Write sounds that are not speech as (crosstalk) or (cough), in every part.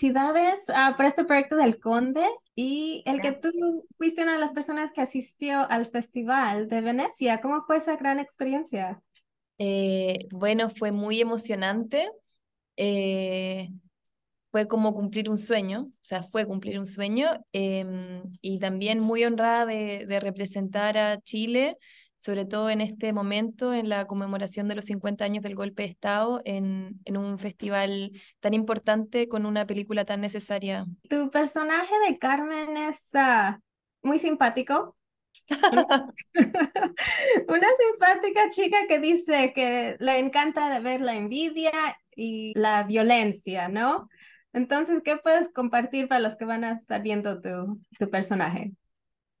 felicidades ah, por este proyecto del Conde y el que tú fuiste una de las personas que asistió al Festival de Venecia. ¿Cómo fue esa gran experiencia? Eh, bueno, fue muy emocionante. Eh, fue como cumplir un sueño, o sea, fue cumplir un sueño em, y también muy honrada de representar a Chile sobre todo en este momento, en la conmemoración de los 50 años del golpe de Estado, en, un festival tan importante con una película tan necesaria. Tu personaje de Carmen es ah, muy simpático, (laughs) (laughs) una simpática chica que dice que le encanta ver la envidia y la violencia, ¿no? Entonces, ¿qué puedes compartir para los que van a estar viendo tu personaje?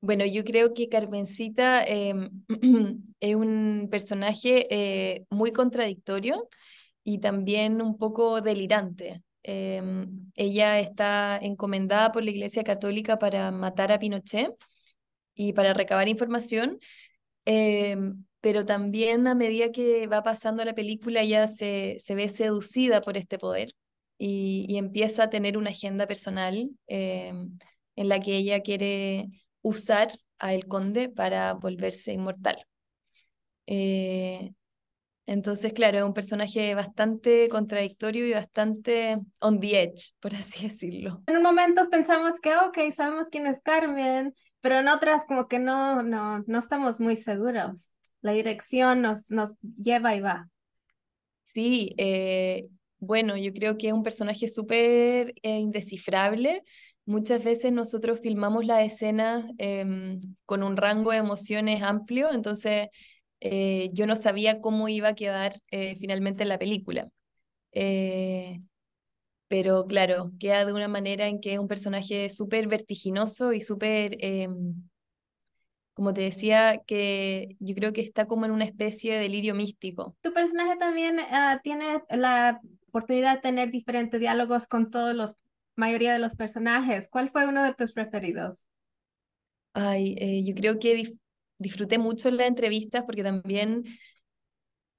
Bueno, yo creo que Carmencita em, (clears throat) es un personaje eh, muy contradictorio y también un poco delirante. Em, ella está encomendada por la Iglesia Católica para matar a Pinochet y para recabar información, em, pero también a medida que va pasando la película ella se, se ve seducida por este poder y, y, empieza a tener una agenda personal en la que ella quiere usar a el conde para volverse inmortal. Eh, entonces, claro, es un personaje bastante contradictorio y bastante on the edge, (laughs) por así decirlo. En un momento pensamos que, ok, sabemos quién es Carmen, pero en otras como que no, no, no estamos muy seguros. La dirección nos, nos lleva y va. Sí, eh, bueno, yo creo que es un personaje súper eh, indescifrable Muchas veces nosotros filmamos la escena em, con un rango de emociones amplio, entonces eh, yo no sabía cómo iba a quedar eh, finalmente la película. Eh, pero claro, queda de una manera en que es un personaje súper vertiginoso y súper, em, como te decía, que yo creo que está como en una especie de delirio místico. Tu personaje también ah, tiene la oportunidad de tener diferentes diálogos con todos los mayoría de los personajes. ¿Cuál fue uno de tus preferidos? Ay, eh, yo creo que disfruté mucho la entrevista porque también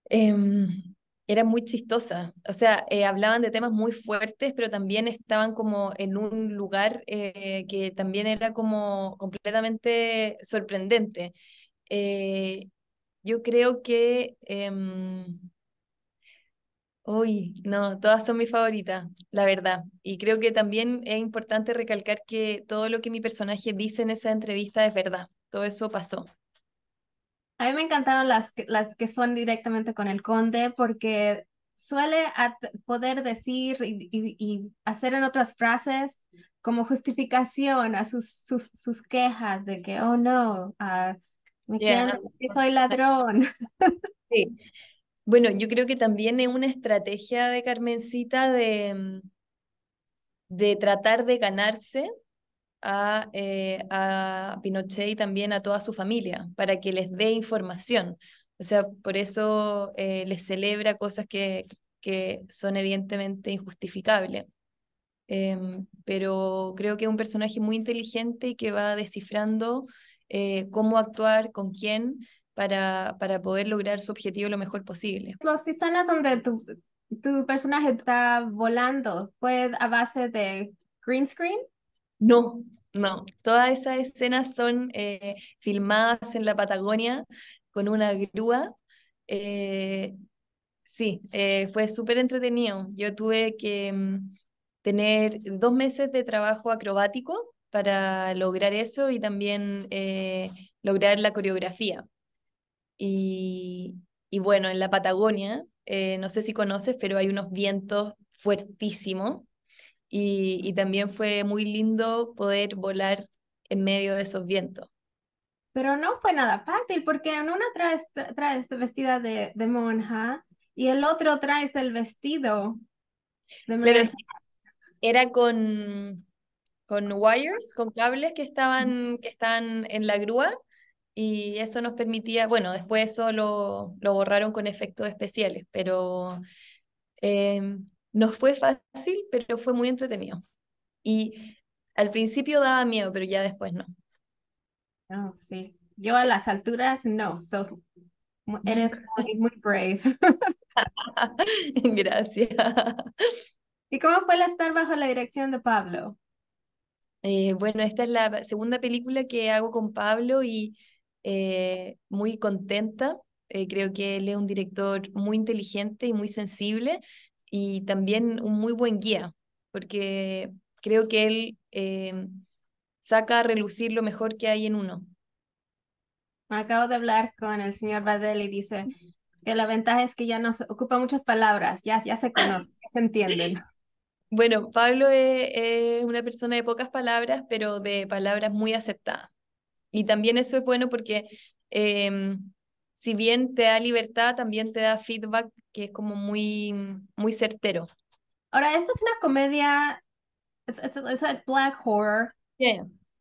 em, era muy chistosa. O sea, eh, hablaban de temas muy fuertes, pero también estaban como en un lugar eh, que también era como completamente sorprendente. yo creo que em, Uy, no, todas son mis favoritas, la verdad. Y creo que también es importante recalcar que todo lo que mi personaje dice en esa entrevista es verdad. Todo eso pasó. A mí me encantaron las, las que son directamente con el conde porque suele poder decir y, y, hacer en otras frases como justificación a sus, sus, quejas de que, oh no, ah, me quedan soy ladrón. (laughs) Sí, bueno, yo creo que también es una estrategia de Carmencita de, mm, de tratar de ganarse eh, a, Pinochet y también a toda su familia para que les dé información. O sea, por eso eh, les celebra cosas que, que son evidentemente injustificables. Em, pero creo que es un personaje muy inteligente y que va descifrando eh, cómo actuar, con quién, para, para poder lograr su objetivo lo mejor posible. Los escenas donde tu, tu personaje está volando, ¿fue a base de green screen? No, no. Todas esas escenas son eh, filmadas en la Patagonia con una grúa. Eh, sí, eh, fue súper entretenido. Yo tuve que mm, tener dos meses de trabajo acrobático para lograr eso y también lograr la coreografía. Y, bueno, en la Patagonia, eh, no sé si conoces, pero hay unos vientos fuertísimos. Y, también fue muy lindo poder volar en medio de esos vientos. Pero no fue nada fácil porque en una traes, vestida de, de monja y el otro traes el vestido de monja. Era con, con wires, con cables que estaban, que estaban en la grúa y eso nos permitía, bueno, después eso lo, lo borraron con efectos especiales, pero em, nos fue fácil, pero fue muy entretenido. Y al principio daba miedo, pero ya después no. Oh, sí. Yo a las alturas no, so, eres muy, brave. (laughs) Gracias. ¿Y cómo fue el estar bajo la dirección de Pablo? Eh, bueno, esta es la segunda película que hago con Pablo y eh, muy contenta. Eh, creo que él es un director muy inteligente y muy sensible y también un muy buen guía, porque creo que él eh, saca a relucir lo mejor que hay en uno. Acabo de hablar con el señor Badel y dice que la ventaja es que ya no ocupa muchas palabras, ya, ya se conoce ya se entienden. (laughs) Bueno, Pablo es, es una persona de pocas palabras, pero de palabras muy aceptadas. Y también eso es bueno porque eh, si bien te da libertad, también te da feedback que es como muy, muy certero. Ahora, esta es una comedia, es un black horror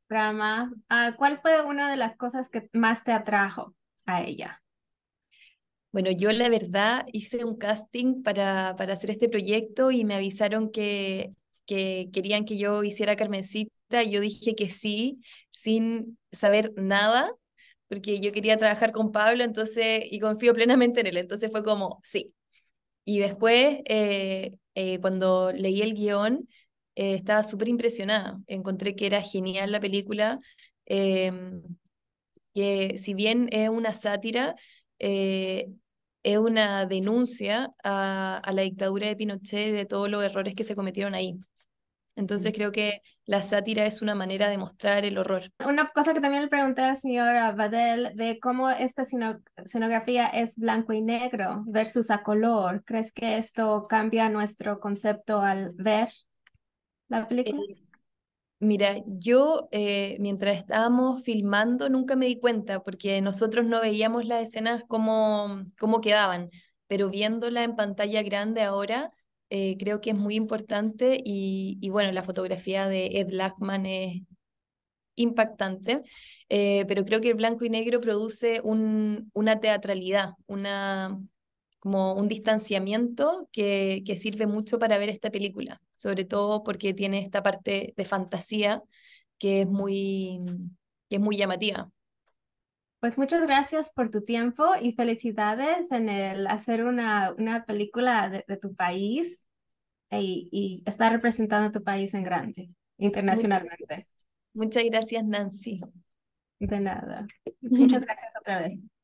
drama. Ah, ¿Cuál fue una de las cosas que más te atrajo a ella? Bueno, yo la verdad hice un casting para, para hacer este proyecto y me avisaron que, que querían que yo hiciera Carmencita yo dije que sí, sin saber nada, porque yo quería trabajar con Pablo, entonces, y confío plenamente en él, entonces fue como, sí. Y después, eh, eh, cuando leí el guión, eh, estaba súper impresionada, encontré que era genial la película, em, que si bien es una sátira, es una denuncia a, a, la dictadura de Pinochet de todos los errores que se cometieron ahí. Entonces mm. creo que la sátira es una manera de mostrar el horror. Una cosa que también le pregunté a la señora Badel de cómo esta escenografía es blanco y negro versus a color. ¿Crees que esto cambia nuestro concepto al ver la película? Eh, mira, yo eh, mientras estábamos filmando nunca me di cuenta porque nosotros no veíamos las escenas como, como quedaban, pero viéndola en pantalla grande ahora eh, creo que es muy importante y, bueno, la fotografía de Ed Lachman es impactante, eh, pero creo que el blanco y negro produce un, una teatralidad, una, como un distanciamiento que, que sirve mucho para ver esta película, sobre todo porque tiene esta parte de fantasía que es muy, que es muy llamativa. Pues muchas gracias por tu tiempo y felicidades en el hacer una, una película de, tu país y, eh, y estar representando a tu país en grande, internacionalmente. Muchas gracias, Nancy. De nada. (laughs) Muchas gracias otra vez.